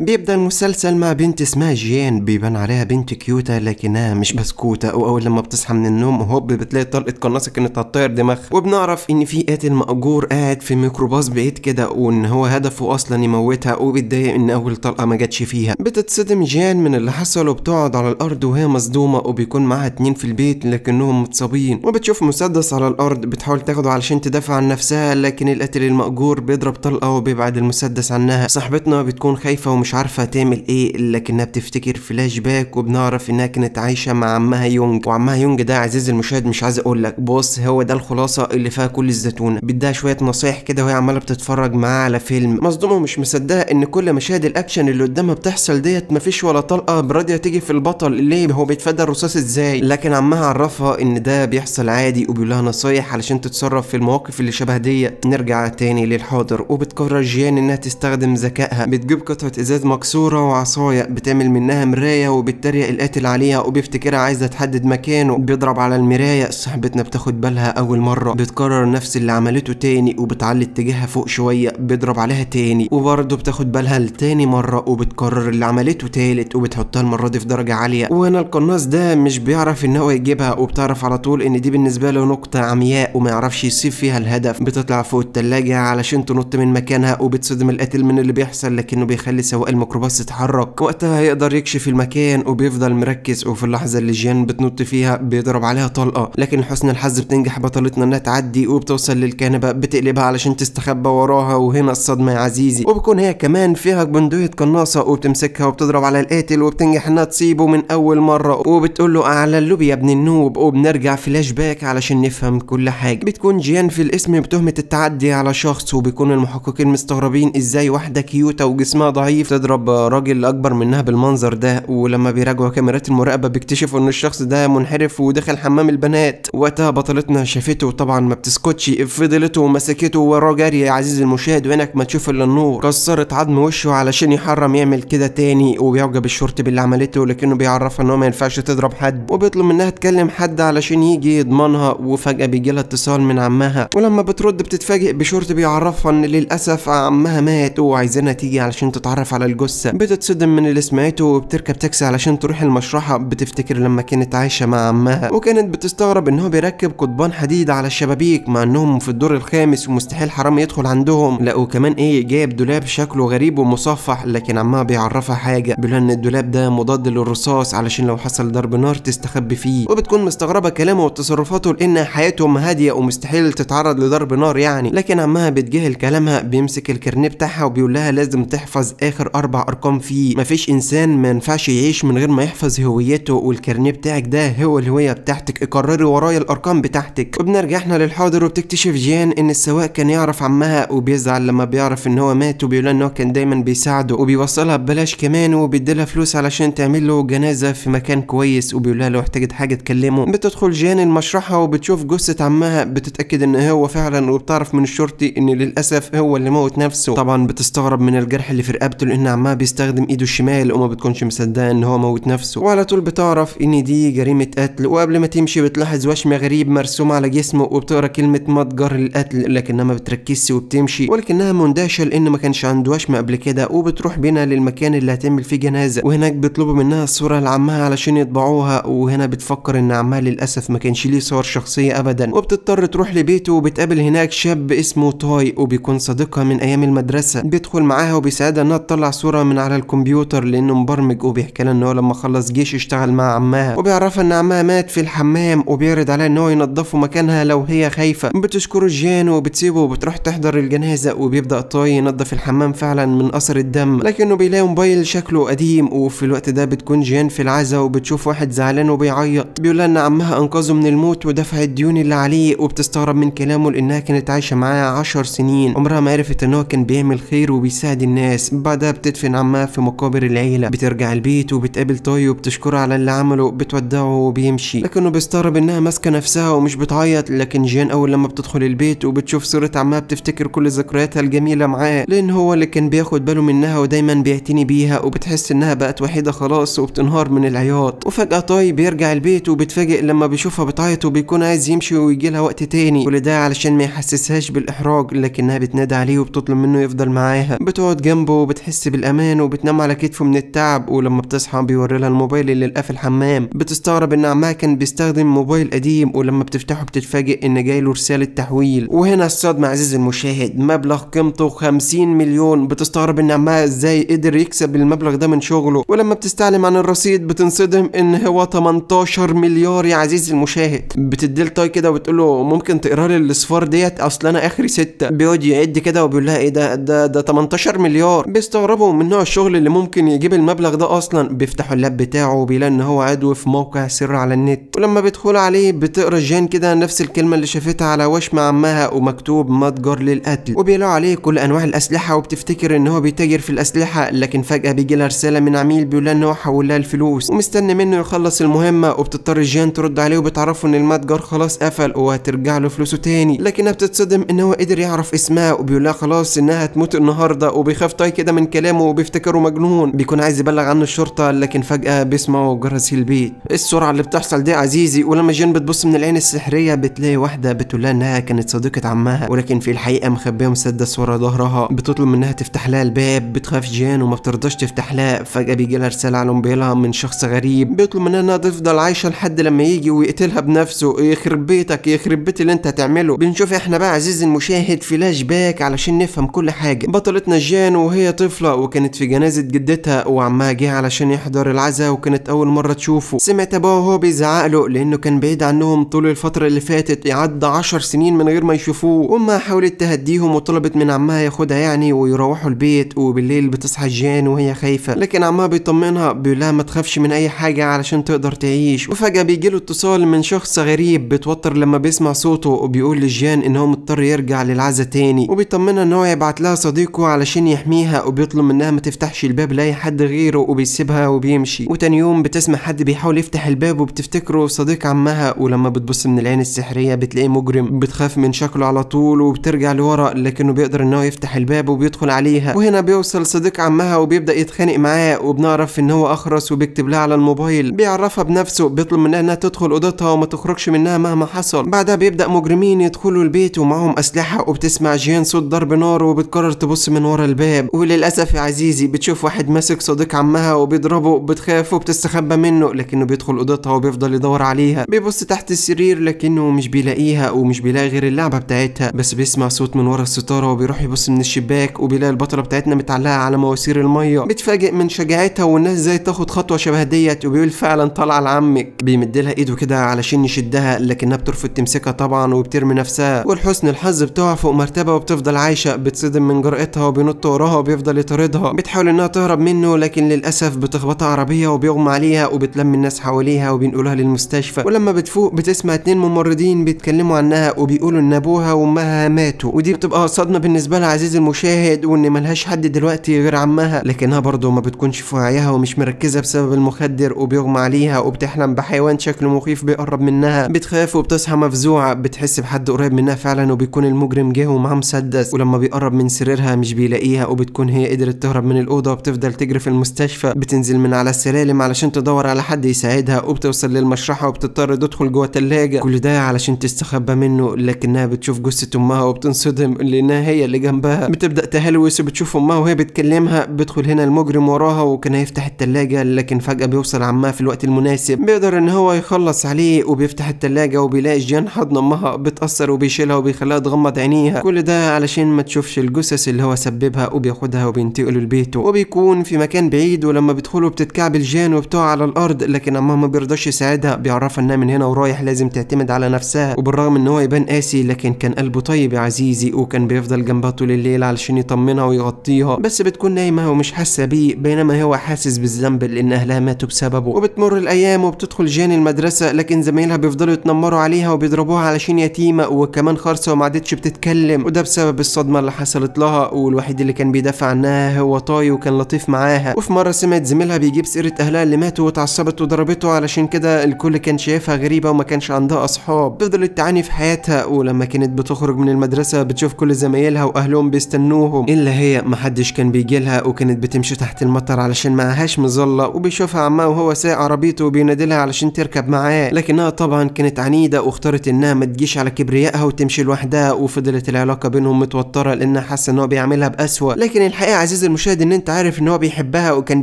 بيبدا المسلسل مع بنت اسمها جيان بيبان عليها بنت كيوتة لكنها مش بسكوتة واول لما بتصحى من النوم هوب بتلاقي طلقة قناصة كانت هتطير دماغها وبنعرف ان في قاتل مأجور قاعد في ميكروباص بعيد كده وان هو هدفه اصلا يموتها وبتضايق ان اول طلقة ما جاتش فيها بتتصدم جيان من اللي حصل وبتقعد على الارض وهي مصدومة وبيكون معاها اتنين في البيت لكنهم متصابين وبتشوف مسدس على الارض بتحاول تاخده علشان تدافع عن نفسها لكن القاتل المأجور بيضرب طلقة وبيبعد المسدس عنها صاحبتنا بتكون خايفة ومش مش عارفة تعمل ايه الا كأنها بتفتكر فلاش باك وبنعرف انها كانت عايشة مع عمها يونج وعمها يونج ده عزيز المشاهد مش عايز اقول لك بص هو ده الخلاصة اللي فيها كل الزتونة بدها شوية نصايح كده وهي عمالة بتتفرج معاه على فيلم مصدومة ومش مصدقة ان كل مشاهد الاكشن اللي قدامها بتحصل ديت مفيش ولا طلقة برادية تيجي في البطل ليه هو بيتفادى الرصاص ازاي لكن عمها عرفها ان ده بيحصل عادي لها نصايح علشان تتصرف في المواقف اللي شبه ديت نرجع تاني للحاضر وبتقرر جيان انها تستخدم ذكائها بتجيب قطعة ازاز الازاز مكسوره وعصاية بتعمل منها مرايه وبتريق القاتل عليها وبيفتكرها عايزه تحدد مكانه بيضرب على المرايه صاحبتنا بتاخد بالها اول مره بتكرر نفس اللي عملته تاني وبتعلي اتجاهها فوق شويه بيضرب عليها تاني وبرضه بتاخد بالها لتاني مره وبتكرر اللي عملته تالت وبتحطها المره دي في درجه عاليه وهنا القناص ده مش بيعرف ان هو يجيبها وبتعرف على طول ان دي بالنسبه له نقطه عمياء وما يعرفش يصيب فيها الهدف بتطلع فوق التلاجه علشان تنط من مكانها وبتصدم القاتل من اللي بيحصل لكنه بيخلي سواق الميكروباص اتحرك وقتها هيقدر يكشف المكان وبيفضل مركز وفي اللحظه اللي جيان بتنط فيها بيضرب عليها طلقه لكن لحسن الحظ بتنجح بطلتنا انها تعدي وبتوصل للكنبه بتقلبها علشان تستخبى وراها وهنا الصدمه يا عزيزي وبكون هي كمان فيها بندقيه قناصه وبتمسكها وبتضرب على القاتل وبتنجح انها تصيبه من اول مره وبتقول له اعلى اللوبي يا ابن النوب وبنرجع فلاش باك علشان نفهم كل حاجه بتكون جيان في الاسم بتهمه التعدي على شخص وبيكون المحققين مستغربين ازاي واحده كيوته وجسمها ضعيف تضرب راجل اكبر منها بالمنظر ده ولما بيراجعوا كاميرات المراقبه بيكتشفوا ان الشخص ده منحرف ودخل حمام البنات وقتها بطلتنا شافته طبعا ما بتسكتش فضلته ومسكته وراه جري يا عزيزي المشاهد وعينك ما تشوف الا النور كسرت عظم وشه علشان يحرم يعمل كده تاني وبيعجب الشرطي باللي عملته لكنه بيعرفها ان هو ما ينفعش تضرب حد وبيطلب منها تكلم حد علشان يجي يضمنها وفجاه بيجي لها اتصال من عمها ولما بترد بتتفاجئ بشرطي بيعرفها ان للاسف عمها مات وعايزينها تيجي علشان تتعرف على الجثة بتتصدم من اللي سمعته وبتركب تاكسي علشان تروح المشرحة بتفتكر لما كانت عايشة مع عمها وكانت بتستغرب ان هو بيركب قضبان حديد على الشبابيك مع انهم في الدور الخامس ومستحيل حرام يدخل عندهم لا وكمان ايه جايب دولاب شكله غريب ومصفح لكن عمها بيعرفها حاجة بيقول ان الدولاب ده مضاد للرصاص علشان لو حصل ضرب نار تستخبي فيه وبتكون مستغربة كلامه وتصرفاته لان حياتهم هادية ومستحيل تتعرض لضرب نار يعني لكن عمها بتجاهل كلامها بيمسك الكرنيه بتاعها وبيقول لها لازم تحفظ اخر اربع ارقام فيه مفيش انسان ما ينفعش يعيش من غير ما يحفظ هويته والكارنيه بتاعك ده هو الهويه بتاعتك اقرري ورايا الارقام بتاعتك وبنرجع احنا للحاضر وبتكتشف جيان ان السواق كان يعرف عمها وبيزعل لما بيعرف ان هو مات وبيقولها ان هو كان دايما بيساعده وبيوصلها ببلاش كمان وبيديلها فلوس علشان تعمل له جنازه في مكان كويس وبيقولها لو احتاجت حاجه تكلمه بتدخل جيان المشرحه وبتشوف جثه عمها بتتاكد ان هو فعلا وبتعرف من الشرطي ان للاسف هو اللي موت نفسه طبعا بتستغرب من الجرح اللي في رقبته ان عمال بيستخدم ايده الشمال وما بتكونش مصدقه ان هو موت نفسه وعلى طول بتعرف ان دي جريمه قتل وقبل ما تمشي بتلاحظ وشم غريب مرسوم على جسمه وبتقرا كلمه متجر للقتل لكنها ما بتركزش وبتمشي ولكنها مندهشه لان ما كانش عنده وشم قبل كده وبتروح بينا للمكان اللي هتعمل فيه جنازه وهناك بيطلبوا منها الصوره لعمها علشان يطبعوها وهنا بتفكر ان عمها للاسف ما كانش ليه صور شخصيه ابدا وبتضطر تروح لبيته وبتقابل هناك شاب اسمه تاي وبيكون صديقها من ايام المدرسه بيدخل معاها وبيساعدها انها تطلع صورة من على الكمبيوتر لانه مبرمج وبيحكي لها ان هو لما خلص جيش اشتغل مع عمها وبيعرفها ان عمها مات في الحمام وبيعرض عليها ان هو ينضفه مكانها لو هي خايفة بتشكره جان وبتسيبه وبتروح تحضر الجنازة وبيبدأ طاي ينضف الحمام فعلا من اثر الدم لكنه بيلاقي موبايل شكله قديم وفي الوقت ده بتكون جان في العزا وبتشوف واحد زعلان وبيعيط بيقول ان عمها انقذه من الموت ودفع الديون اللي عليه وبتستغرب من كلامه لانها كانت عايشة معاه 10 سنين عمرها ما عرفت ان هو كان بيعمل خير وبيساعد الناس بعدها بتدفن عمها في مقابر العيلة بترجع البيت وبتقابل توي طيب وبتشكره على اللي عمله بتودعه وبيمشي لكنه بيستغرب انها ماسكة نفسها ومش بتعيط لكن جين اول لما بتدخل البيت وبتشوف صورة عمها بتفتكر كل ذكرياتها الجميلة معاه لان هو اللي كان بياخد باله منها ودايما بيعتني بيها وبتحس انها بقت وحيدة خلاص وبتنهار من العياط وفجأة توي طيب بيرجع البيت وبتفاجئ لما بيشوفها بتعيط وبيكون عايز يمشي ويجي لها وقت تاني كل ده علشان ما يحسسهاش بالاحراج لكنها بتنادي عليه وبتطلب منه يفضل معاها بتقعد جنبه وبتحس بالامان وبتنام على كتفه من التعب ولما بتصحى بيوري لها الموبايل اللي لقاه في الحمام بتستغرب ان عمها كان بيستخدم موبايل قديم ولما بتفتحه بتتفاجئ ان جاي له رساله تحويل وهنا الصدمه عزيزي المشاهد مبلغ قيمته 50 مليون بتستغرب ان عمها ازاي قدر يكسب المبلغ ده من شغله ولما بتستعلم عن الرصيد بتنصدم ان هو 18 مليار يا عزيزي المشاهد بتدي طاي كده وبتقول له ممكن تقرا لي الاصفار ديت اصل انا اخري ستة بيقعد يعد كده وبيقول لها ايه ده ده ده 18 مليار بيستغرب بيستغربوا من نوع الشغل اللي ممكن يجيب المبلغ ده اصلا بيفتحوا اللاب بتاعه وبيلاقي ان هو عدو في موقع سر على النت ولما بيدخل عليه بتقرا جان كده نفس الكلمه اللي شافتها على وشم عمها ومكتوب متجر للقتل وبيلاقوا عليه كل انواع الاسلحه وبتفتكر ان هو بيتاجر في الاسلحه لكن فجاه بيجي لها رساله من عميل بيقول ان هو حول لها الفلوس ومستني منه يخلص المهمه وبتضطر جان ترد عليه وبتعرفه ان المتجر خلاص قفل وهترجع له فلوسه تاني لكنها بتتصدم ان هو قدر يعرف اسمها وبيقول لها خلاص انها هتموت النهارده وبيخاف طاي كده من كلام كلامه وبيفتكره مجنون بيكون عايز يبلغ عنه الشرطة لكن فجأة بيسمعوا جرس البيت السرعة اللي بتحصل دي عزيزي ولما جين بتبص من العين السحرية بتلاقي واحدة بتقول لها انها كانت صديقة عمها ولكن في الحقيقة مخبية مسدس ورا ظهرها بتطلب منها تفتح لها الباب بتخاف جان وما بترضاش تفتح لها فجأة بيجي لها رسالة على موبايلها من شخص غريب بيطلب منها انها تفضل عايشة لحد لما يجي ويقتلها بنفسه يخرب بيتك يخرب بيت اللي انت هتعمله بنشوف احنا بقى عزيزي المشاهد فلاش باك علشان نفهم كل حاجة بطلتنا جان وهي طفلة وكانت في جنازة جدتها وعمها جه علشان يحضر العزاء وكانت أول مرة تشوفه سمعت أبوها وهو بيزعق له لأنه كان بعيد عنهم طول الفترة اللي فاتت يعد عشر سنين من غير ما يشوفوه أمها حاولت تهديهم وطلبت من عمها ياخدها يعني ويروحوا البيت وبالليل بتصحى جان وهي خايفة لكن عمها بيطمنها بيقولها ما تخافش من أي حاجة علشان تقدر تعيش وفجأة بيجيله اتصال من شخص غريب بيتوتر لما بيسمع صوته وبيقول لجان إن هو مضطر يرجع للعزاء تاني وبيطمنها إن هو يبعت لها صديقه علشان يحميها وبيطلب بيطلب منها ما تفتحش الباب لاي حد غيره وبيسيبها وبيمشي وتاني يوم بتسمع حد بيحاول يفتح الباب وبتفتكره صديق عمها ولما بتبص من العين السحريه بتلاقيه مجرم بتخاف من شكله على طول وبترجع لورا لكنه بيقدر ان هو يفتح الباب وبيدخل عليها وهنا بيوصل صديق عمها وبيبدا يتخانق معاه وبنعرف ان هو اخرس وبيكتب لها على الموبايل بيعرفها بنفسه بيطلب منها انها تدخل اوضتها وما تخرجش منها مهما حصل بعدها بيبدا مجرمين يدخلوا البيت ومعاهم اسلحه وبتسمع جيان صوت ضرب نار وبتقرر تبص من ورا الباب وللاسف بتخاف يا عزيزي بتشوف واحد ماسك صديق عمها وبيضربه بتخاف وبتستخبى منه لكنه بيدخل اوضتها وبيفضل يدور عليها بيبص تحت السرير لكنه مش بيلاقيها ومش بيلاقي غير اللعبه بتاعتها بس بيسمع صوت من ورا الستاره وبيروح يبص من الشباك وبيلاقي البطله بتاعتنا متعلقه على مواسير الميه بيتفاجئ من شجاعتها والناس ازاي تاخد خطوه شبه ديت وبيقول فعلا طالعه لعمك بيمدلها ايده كده علشان يشدها لكنها بترفض تمسكها طبعا وبترمي نفسها ولحسن الحظ بتقع فوق مرتبه وبتفضل عايشه بتصدم من جرأتها وبينط وراها وبيفضل يطير بتطاردها بتحاول انها تهرب منه لكن للاسف بتخبطها عربيه وبيغمى عليها وبتلم الناس حواليها وبينقلوها للمستشفى ولما بتفوق بتسمع اتنين ممرضين بيتكلموا عنها وبيقولوا ان ابوها وامها ماتوا ودي بتبقى صدمه بالنسبه لها عزيزي المشاهد وان ملهاش حد دلوقتي غير عمها لكنها برضه ما بتكونش في وعيها ومش مركزه بسبب المخدر وبيغمى عليها وبتحلم بحيوان شكله مخيف بيقرب منها بتخاف وبتصحى مفزوعه بتحس بحد قريب منها فعلا وبيكون المجرم جه ومعاه مسدس ولما بيقرب من سريرها مش بيلاقيها وبتكون هي قدرت قدرت تهرب من الأوضة وبتفضل تجري في المستشفى بتنزل من على السلالم علشان تدور على حد يساعدها وبتوصل للمشرحة وبتضطر تدخل جوه الثلاجة كل ده علشان تستخبى منه لكنها بتشوف جثة أمها وبتنصدم لأنها هي اللي جنبها بتبدأ تهلوس وبتشوف أمها وهي بتكلمها بيدخل هنا المجرم وراها وكان هيفتح التلاجة لكن فجأة بيوصل عمها في الوقت المناسب بيقدر إن هو يخلص عليه وبيفتح التلاجة وبيلاقي جيان حضن أمها بتأثر وبيشيلها وبيخليها تغمض عينيها كل ده علشان ما تشوفش الجثث اللي هو سببها وبياخدها وبينتهي ينتقلوا لبيته وبيكون في مكان بعيد ولما بيدخلوا بتتكعبل جان وبتقع على الارض لكن امها ما بيرضاش يساعدها بيعرفها انها من هنا ورايح لازم تعتمد على نفسها وبالرغم ان هو يبان قاسي لكن كان قلبه طيب يا عزيزي وكان بيفضل جنبها طول الليل علشان يطمنها ويغطيها بس بتكون نايمه ومش حاسه بيه بينما هو حاسس بالذنب لان اهلها ماتوا بسببه وبتمر الايام وبتدخل جان المدرسه لكن زمايلها بيفضلوا يتنمروا عليها وبيضربوها علشان يتيمه وكمان خرصه وما عادتش بتتكلم وده بسبب الصدمه اللي حصلت لها والوحيد اللي كان بيدافع عنها معاها وطاي وكان لطيف معاها وفي مره سمعت زميلها بيجيب سيره اهلها اللي ماتوا واتعصبت وضربته علشان كده الكل كان شايفها غريبه وما كانش عندها اصحاب فضلت تعاني في حياتها ولما كانت بتخرج من المدرسه بتشوف كل زمايلها واهلهم بيستنوهم الا هي محدش كان بيجي لها وكانت بتمشي تحت المطر علشان معهاش مظله وبيشوفها عمها وهو سايق عربيته وبينادي لها علشان تركب معاه لكنها طبعا كانت عنيده واختارت انها ما تجيش على كبريائها وتمشي لوحدها وفضلت العلاقه بينهم متوتره لانها حاسه ان هو بيعملها باسوا لكن الحقيقه عزيزي المشاهد ان انت عارف ان هو بيحبها وكان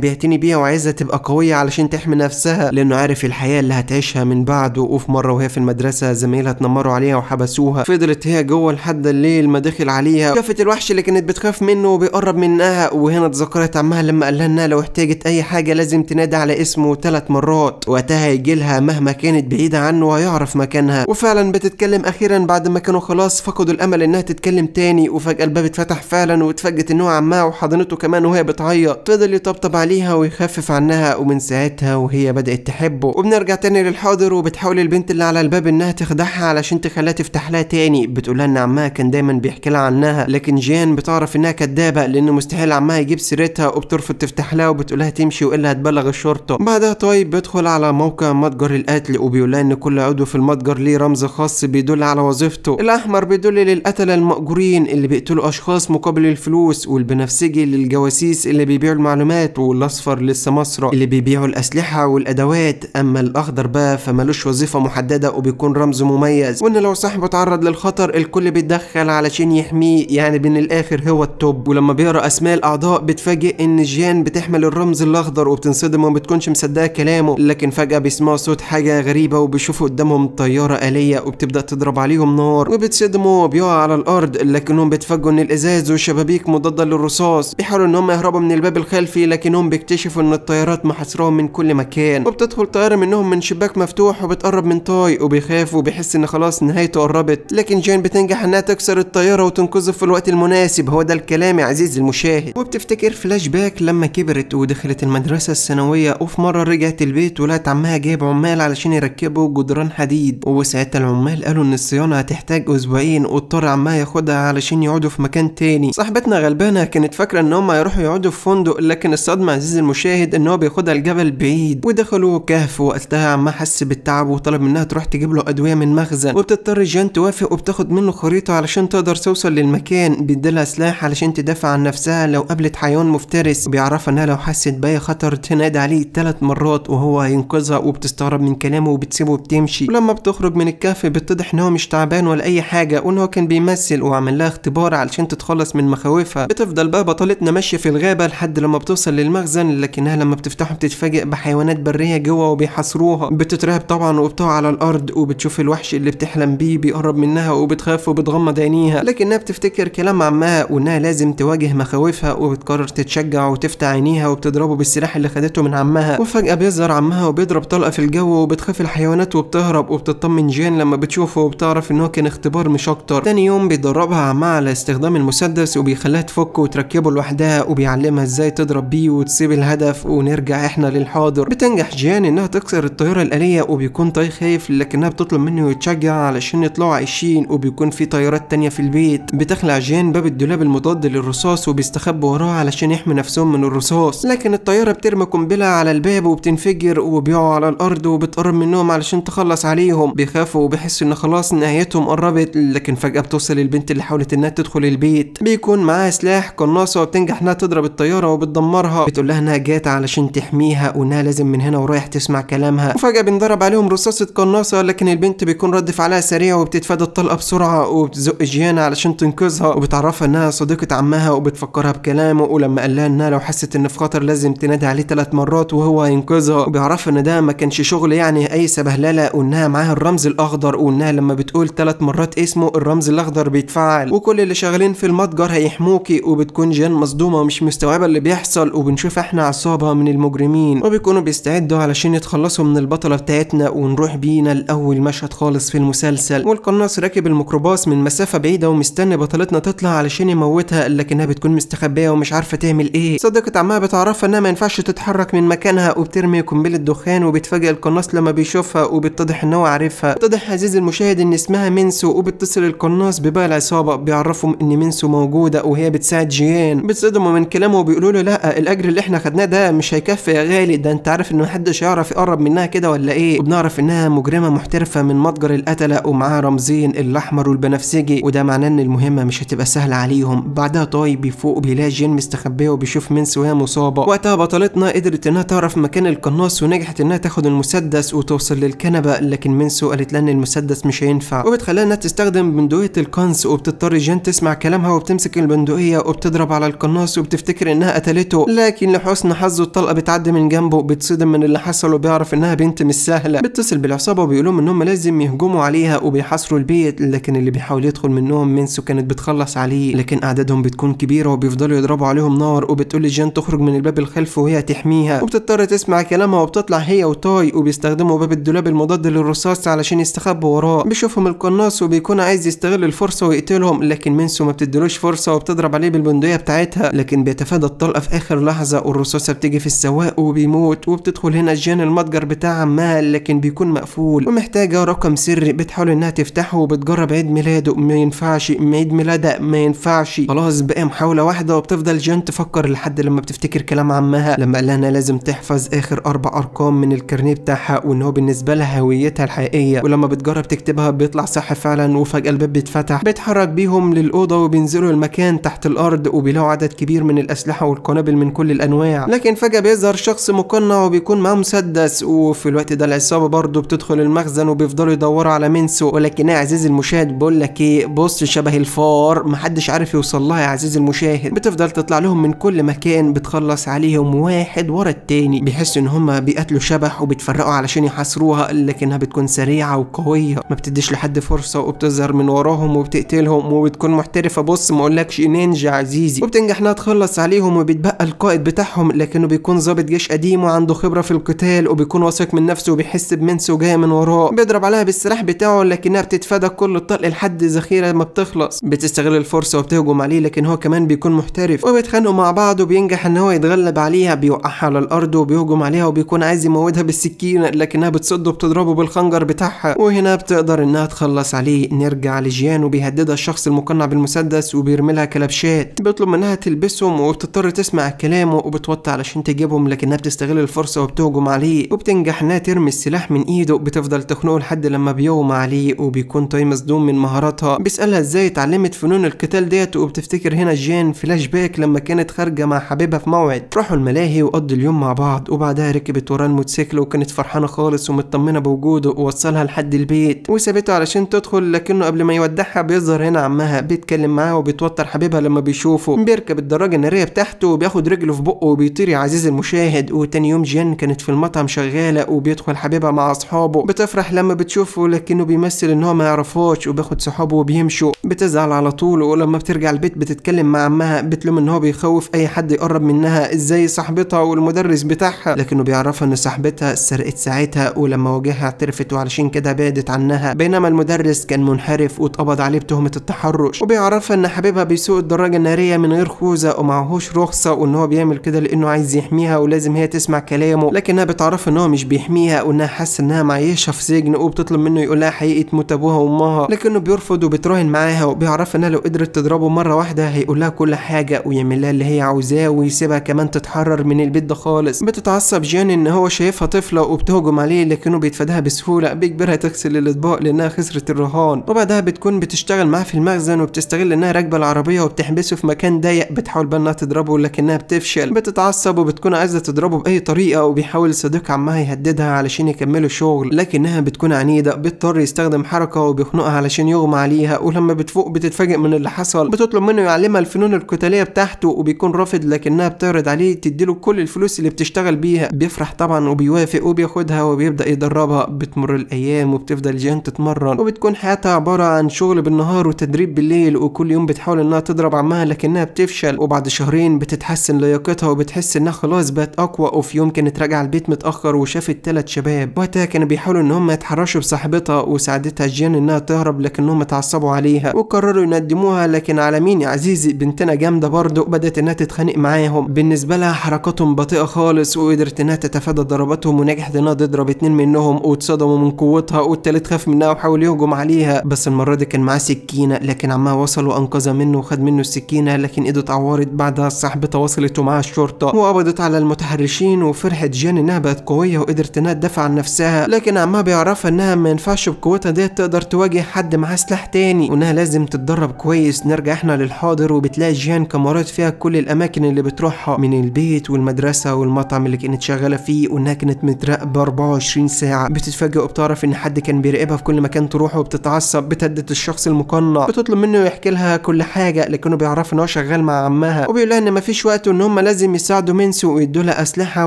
بيعتني بيها وعايزها تبقى قويه علشان تحمي نفسها لانه عارف الحياه اللي هتعيشها من بعد وفي مره وهي في المدرسه زمايلها اتنمروا عليها وحبسوها فضلت هي جوه لحد الليل ما دخل عليها شافت الوحش اللي كانت بتخاف منه وبيقرب منها وهنا اتذكرت عمها لما قال لها انها لو احتاجت اي حاجه لازم تنادي على اسمه ثلاث مرات وقتها هيجي لها مهما كانت بعيده عنه وهيعرف مكانها وفعلا بتتكلم اخيرا بعد ما كانوا خلاص فقدوا الامل انها تتكلم تاني وفجاه الباب اتفتح فعلا واتفاجئت ان هو عمها حضنته كمان وهي بتعيط فضل يطبطب عليها ويخفف عنها ومن ساعتها وهي بدأت تحبه وبنرجع تاني للحاضر وبتحاول البنت اللي على الباب انها تخدعها علشان تخليها تفتح لها تاني لها ان عمها كان دايما بيحكي لها عنها لكن جيان بتعرف انها كدابه لان مستحيل عمها يجيب سيرتها وبترفض تفتح لها وبتقولها تمشي والا هتبلغ الشرطه بعدها طيب بيدخل على موقع متجر القتل لها ان كل عضو في المتجر ليه رمز خاص بيدل على وظيفته الاحمر بيدل للقتله المأجورين اللي بيقتلوا اشخاص مقابل الفلوس والبنفسجي للجواسيس اللي بيبيعوا المعلومات والاصفر للسماسرة اللي بيبيعوا الاسلحة والادوات اما الاخضر بقى فمالوش وظيفة محددة وبيكون رمز مميز وان لو صاحبه اتعرض للخطر الكل بيتدخل علشان يحميه يعني بين الاخر هو التوب ولما بيقرا اسماء الاعضاء بتفاجئ ان جيان بتحمل الرمز الاخضر وبتنصدم وما بتكونش مصدقة كلامه لكن فجأة بيسمعوا صوت حاجة غريبة وبيشوفوا قدامهم طيارة آلية وبتبدأ تضرب عليهم نار وبيتصدموا وبيقعوا على الارض لكنهم بيتفاجئوا ان الازاز وشبابيك مضادة للرصاص بيحاولوا ان هم يهربوا من الباب الخلفي لكنهم بيكتشفوا ان الطيارات محاصرهم من كل مكان وبتدخل طياره منهم من شباك مفتوح وبتقرب من تاي وبيخاف وبيحس ان خلاص نهايته قربت لكن جين بتنجح انها تكسر الطياره وتنقذه في الوقت المناسب هو ده الكلام يا عزيزي المشاهد وبتفتكر فلاش باك لما كبرت ودخلت المدرسه الثانويه وفي مره رجعت البيت ولقت عمها جايب عمال علشان يركبوا جدران حديد وساعتها العمال قالوا ان الصيانه هتحتاج اسبوعين واضطر عمها ياخدها علشان يقعدوا في مكان تاني صاحبتنا غلبانه كانت فاكره ان هم يروحوا يقعدوا في فندق لكن الصدمه عزيزي المشاهد ان هو بياخدها الجبل بعيد ودخلوا كهف وقتها ما حس بالتعب وطلب منها تروح تجيب له ادويه من مخزن وبتضطر جان توافق وبتاخد منه خريطه علشان تقدر توصل للمكان بيديلها سلاح علشان تدافع عن نفسها لو قابلت حيوان مفترس بيعرفها انها لو حست باي خطر تنادي عليه ثلاث مرات وهو هينقذها وبتستغرب من كلامه وبتسيبه وبتمشي ولما بتخرج من الكهف بيتضح ان هو مش تعبان ولا اي حاجه وان هو كان بيمثل وعمل لها اختبار علشان تتخلص من مخاوفها بتفضل بقى بطله خريطتنا ماشية في الغابة لحد لما بتوصل للمخزن لكنها لما بتفتحه بتتفاجئ بحيوانات برية جوه وبيحاصروها بتترهب طبعا وبتقع على الأرض وبتشوف الوحش اللي بتحلم بيه بيقرب منها وبتخاف وبتغمض عينيها لكنها بتفتكر كلام عمها وإنها لازم تواجه مخاوفها وبتقرر تتشجع وتفتح عينيها وبتضربه بالسلاح اللي خدته من عمها وفجأة بيظهر عمها وبيضرب طلقة في الجو وبتخاف الحيوانات وبتهرب وبتطمن جان لما بتشوفه وبتعرف إن هو كان اختبار مش أكتر تاني يوم بيدربها عمها على استخدام المسدس وبيخليها تفكه وتركبه لوحدها لوحدها وبيعلمها ازاي تضرب بيه وتسيب الهدف ونرجع احنا للحاضر بتنجح جيان انها تكسر الطياره الاليه وبيكون طاي خايف لكنها بتطلب منه يتشجع علشان يطلعوا عايشين وبيكون في طيارات تانية في البيت بتخلع جيان باب الدولاب المضاد للرصاص وبيستخبوا وراه علشان يحمي نفسهم من الرصاص لكن الطياره بترمي قنبله على الباب وبتنفجر وبيقعوا على الارض وبتقرب منهم علشان تخلص عليهم بيخافوا وبيحسوا ان خلاص نهايتهم قربت لكن فجاه بتوصل البنت اللي حاولت انها تدخل البيت بيكون معاها سلاح قناصه تنجح انها تضرب الطياره وبتدمرها بتقول لها انها جات علشان تحميها وانها لازم من هنا ورايح تسمع كلامها وفجاه بينضرب عليهم رصاصه قناصه لكن البنت بيكون رد فعلها سريع وبتتفادى الطلقه بسرعه وبتزق جيانا علشان تنقذها وبتعرفها انها صديقه عمها وبتفكرها بكلامه ولما قال لها انها لو حست ان في خطر لازم تنادي عليه ثلاث مرات وهو هينقذها وبيعرفها ان ده ما كانش شغل يعني اي سبهلله وانها معاها الرمز الاخضر وانها لما بتقول ثلاث مرات اسمه الرمز الاخضر بيتفعل وكل اللي شغالين في المتجر هيحموكي وبتكون جيان مصدومة ومش مستوعبة اللي بيحصل وبنشوف احنا عصابة من المجرمين وبيكونوا بيستعدوا علشان يتخلصوا من البطلة بتاعتنا ونروح بينا لأول مشهد خالص في المسلسل والقناص راكب الميكروباص من مسافة بعيدة ومستني بطلتنا تطلع علشان يموتها لكنها بتكون مستخبية ومش عارفة تعمل ايه صديقة عمها بتعرفها انها ما ينفعش تتحرك من مكانها وبترمي قنبلة دخان وبتفاجئ القناص لما بيشوفها وبيتضح ان هو عارفها اتضح عزيز المشاهد ان اسمها منسو وبيتصل القناص بباقي العصابة بيعرفهم ان منسو موجودة وهي بتساعد جيان بيتصدموا من كلامه وبيقولوا له لا الاجر اللي احنا خدناه ده مش هيكفي يا غالي ده انت عارف ان محدش يعرف يقرب منها كده ولا ايه وبنعرف انها مجرمه محترفه من متجر القتله ومعاها رمزين الاحمر والبنفسجي وده معناه ان المهمه مش هتبقى سهله عليهم بعدها طاي بيفوق وبيلاقي جين مستخبيه وبيشوف مينس وهي مصابه وقتها بطلتنا قدرت انها تعرف مكان القناص ونجحت انها تاخد المسدس وتوصل للكنبه لكن منسو قالت لها ان المسدس مش هينفع وبتخليها انها تستخدم بندقيه القنص وبتضطر جين تسمع كلامها وبتمسك البندقيه وبتضرب على القنص القناص وبتفتكر انها قتلته لكن لحسن حظه الطلقه بتعدي من جنبه بتصدم من اللي حصل وبيعرف انها بنت مش سهله بيتصل بالعصابه وبيقولهم انهم لازم يهجموا عليها وبيحاصروا البيت لكن اللي بيحاول يدخل منهم منسو كانت بتخلص عليه لكن اعدادهم بتكون كبيره وبيفضلوا يضربوا عليهم نار وبتقول لجان تخرج من الباب الخلف وهي تحميها وبتضطر تسمع كلامها وبتطلع هي وتاي وبيستخدموا باب الدولاب المضاد للرصاص علشان يستخبوا وراه بيشوفهم القناص وبيكون عايز يستغل الفرصه ويقتلهم لكن منسو ما بتديلوش فرصه وبتضرب عليه بالبندقيه بتاعتها ساعتها لكن بيتفادى الطلقه في اخر لحظه والرصاصه بتيجي في السواق وبيموت وبتدخل هنا جان المتجر بتاع عمال لكن بيكون مقفول ومحتاجه رقم سري بتحاول انها تفتحه وبتجرب عيد ميلاده ما ينفعش عيد ميلادها ما ينفعش خلاص بقى محاوله واحده وبتفضل جان تفكر لحد لما بتفتكر كلام عمها لما قال لها لازم تحفظ اخر اربع ارقام من الكارنيه بتاعها وان هو بالنسبه لها هويتها الحقيقيه ولما بتجرب تكتبها بيطلع صح فعلا وفجاه الباب بيتفتح بيتحرك بيهم للاوضه وبينزلوا المكان تحت الارض وبيلاقوا عدد كبير من الأسلحة والقنابل من كل الأنواع لكن فجأة بيظهر شخص مقنع وبيكون معاه مسدس وفي الوقت ده العصابة برضه بتدخل المخزن وبيفضلوا يدوروا على منسو ولكن يا عزيزي المشاهد بقول لك ايه بص شبه الفار محدش عارف يوصل لها يا عزيزي المشاهد بتفضل تطلع لهم من كل مكان بتخلص عليهم واحد ورا التاني بيحسوا ان هما بيقتلوا شبح وبيتفرقوا علشان يحاصروها لكنها بتكون سريعة وقوية ما بتديش لحد فرصة وبتظهر من وراهم وبتقتلهم وبتكون محترفة بص ما اقولكش نينجا عزيزي بينجح انها تخلص عليهم وبيتبقى القائد بتاعهم لكنه بيكون ظابط جيش قديم وعنده خبره في القتال وبيكون واثق من نفسه وبيحس بمنسو جاي من وراه بيضرب عليها بالسلاح بتاعه لكنها بتتفادى كل الطلق لحد ذخيره ما بتخلص بتستغل الفرصه وبتهجم عليه لكن هو كمان بيكون محترف وبيتخانقوا مع بعض وبينجح ان هو يتغلب عليها بيوقعها على الارض وبيهجم عليها وبيكون عايز يموتها بالسكينه لكنها بتصده وبتضربه بالخنجر بتاعها وهنا بتقدر انها تخلص عليه نرجع لجيان وبيهددها الشخص المقنع بالمسدس وبيرمي لها كلبشات بيطلب منها تلبسهم وبتضطر تسمع كلامه وبتوطي علشان تجيبهم لكنها بتستغل الفرصة وبتهجم عليه وبتنجح انها ترمي السلاح من ايده بتفضل تخنقه لحد لما بيغمى عليه وبيكون تاي مصدوم من مهاراتها بيسألها ازاي اتعلمت فنون القتال ديت وبتفتكر هنا جين فلاش باك لما كانت خارجة مع حبيبها في موعد راحوا الملاهي وقضوا اليوم مع بعض وبعدها ركبت وراه الموتوسيكل وكانت فرحانة خالص ومطمنة بوجوده ووصلها لحد البيت وسابته علشان تدخل لكنه قبل ما يودعها بيظهر هنا عمها بيتكلم معاها وبيتوتر حبيبها لما بيشوفه بيركب بيركب الدراجة النارية بتاعته وبياخد رجله في بقه وبيطير يا عزيزي المشاهد وتاني يوم جيان كانت في المطعم شغالة وبيدخل حبيبها مع أصحابه بتفرح لما بتشوفه لكنه بيمثل إن هو ما يعرفهاش وبياخد صحابه وبيمشوا بتزعل على طول ولما بترجع البيت بتتكلم مع أمها بتلوم إن هو بيخوف أي حد يقرب منها إزاي صاحبتها والمدرس بتاعها لكنه بيعرفها إن صاحبتها سرقت ساعتها ولما واجهها اعترفت وعلشان كده بعدت عنها بينما المدرس كان منحرف واتقبض عليه بتهمة التحرش وبيعرفها إن حبيبها بيسوق الدراجة النارية من غير الخوذه ومعهوش رخصه وان هو بيعمل كده لانه عايز يحميها ولازم هي تسمع كلامه لكنها بتعرف ان هو مش بيحميها وانها حاسه انها معيشه في سجن وبتطلب منه يقول لها حقيقه موت ابوها وامها لكنه بيرفض وبتراهن معاها وبيعرف انها لو قدرت تضربه مره واحده هيقول لها كل حاجه ويعمل لها اللي هي عاوزاه ويسيبها كمان تتحرر من البيت ده خالص بتتعصب جان ان هو شايفها طفله وبتهجم عليه لكنه بيتفاداها بسهوله بيجبرها تغسل الاطباق لانها خسرت الرهان وبعدها بتكون بتشتغل معاه في المخزن وبتستغل انها راكبه العربيه وبتحبسه في مكان ضيق متضايق بتحاول بقى انها تضربه لكنها بتفشل بتتعصب وبتكون عايزه تضربه باي طريقه وبيحاول صديق عمها يهددها علشان يكملوا الشغل لكنها بتكون عنيده بيضطر يستخدم حركه وبيخنقها علشان يغمى عليها ولما بتفوق بتتفاجئ من اللي حصل بتطلب منه يعلمها الفنون القتاليه بتاعته وبيكون رافض لكنها بتعرض عليه تديله كل الفلوس اللي بتشتغل بيها بيفرح طبعا وبيوافق وبياخدها وبيبدا يدربها بتمر الايام وبتفضل جان تتمرن وبتكون حياتها عباره عن شغل بالنهار وتدريب بالليل وكل يوم بتحاول انها تضرب عمها لكنها بتفشل بتفشل وبعد شهرين بتتحسن لياقتها وبتحس انها خلاص بقت اقوى وفي يوم كانت راجعه البيت متاخر وشافت تلات شباب وقتها كانوا بيحاولوا ان هم يتحرشوا بصاحبتها وساعدتها جيان انها تهرب لكنهم اتعصبوا عليها وقرروا ينقدموها لكن على مين يا عزيزي بنتنا جامده برضه بدات انها تتخانق معاهم بالنسبه لها حركاتهم بطيئه خالص وقدرت انها تتفادى ضرباتهم ونجحت انها تضرب اتنين منهم واتصدموا من قوتها والتالت خاف منها وحاول يهجم عليها بس المره دي كان معاه سكينه لكن عمها وصل وانقذها منه وخد منه السكينه لكن زياد عوارض بعدها صاحبتها وصلت مع الشرطة وقبضت على المتحرشين وفرحت جان انها بقت قوية وقدرت انها تدافع عن نفسها لكن عمها بيعرفها انها ما ينفعش بقوتها ديت تقدر تواجه حد معاه سلاح تاني وانها لازم تتدرب كويس نرجع احنا للحاضر وبتلاقي جان كاميرات فيها كل الاماكن اللي بتروحها من البيت والمدرسة والمطعم اللي كانت شغالة فيه وانها كانت متراقبة 24 ساعة بتتفاجئ وبتعرف ان حد كان بيراقبها في كل مكان تروحه وبتتعصب بتهدد الشخص المقنع بتطلب منه يحكي لها كل حاجة لكنه بيعرف ان هو شغال مع عمها وبيقول لها ان مفيش وقت وان هم لازم يساعدوا منسو ويدوا لها اسلحه